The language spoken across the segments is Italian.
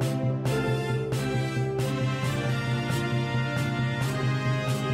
Thank you.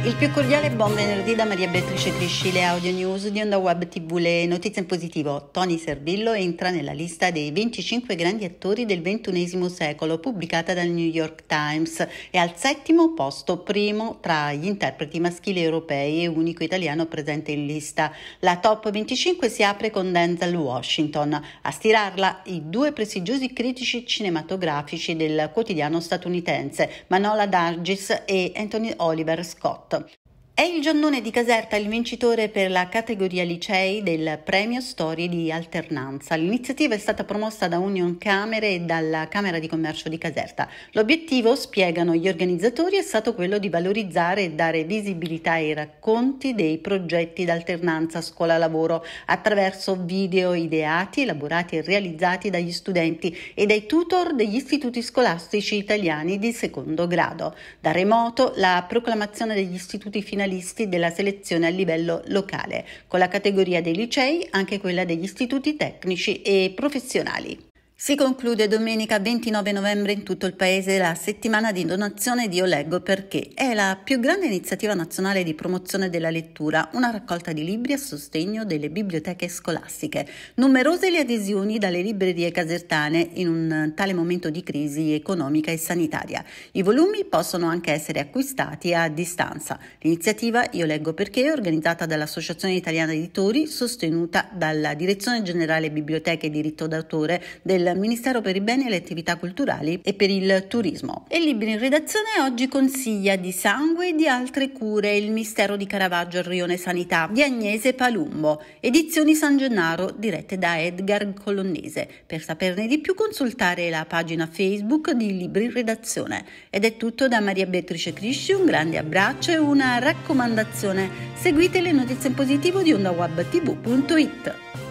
Il più cordiale buon venerdì da Maria Beatrice Triscile, Audio News di Onda Web TV. Le notizie in positivo. Tony Servillo entra nella lista dei 25 grandi attori del XXI secolo, pubblicata dal New York Times, e al settimo posto, primo tra gli interpreti maschili europei e unico italiano presente in lista. La top 25 si apre con Denzel Washington. A stirarla i due prestigiosi critici cinematografici del quotidiano statunitense, Manola Dargis e Anthony Oliver Scott. просто È il Giannone di Caserta il vincitore per la categoria licei del premio Storie di Alternanza. L'iniziativa è stata promossa da Union Camere e dalla Camera di Commercio di Caserta. L'obiettivo, spiegano gli organizzatori, è stato quello di valorizzare e dare visibilità ai racconti dei progetti d'alternanza scuola-lavoro attraverso video ideati, elaborati e realizzati dagli studenti e dai tutor degli istituti scolastici italiani di secondo grado. Da remoto la proclamazione degli istituti finali finalisti della selezione a livello locale, con la categoria dei licei, anche quella degli istituti tecnici e professionali. Si conclude domenica 29 novembre in tutto il paese la settimana di donazione di Oleggo perché è la più grande iniziativa nazionale di promozione della lettura, una raccolta di libri a sostegno delle biblioteche scolastiche. Numerose le adesioni dalle librerie casertane in un tale momento di crisi economica e sanitaria. I volumi possono anche essere acquistati a distanza. L'iniziativa Io Leggo perché è organizzata dall'Associazione Italiana Editori, sostenuta dalla Direzione Generale Biblioteche e Diritto d'autore del del Ministero per i Beni e le Attività Culturali e per il Turismo. E Libri in redazione oggi consiglia di sangue e di altre cure il mistero di Caravaggio al rione Sanità di Agnese Palumbo, edizioni San Gennaro dirette da Edgar Colonnese. Per saperne di più consultare la pagina Facebook di Libri in Redazione. Ed è tutto da Maria Beatrice Crisci, un grande abbraccio e una raccomandazione. Seguite le notizie in positivo di ondawabtv.it.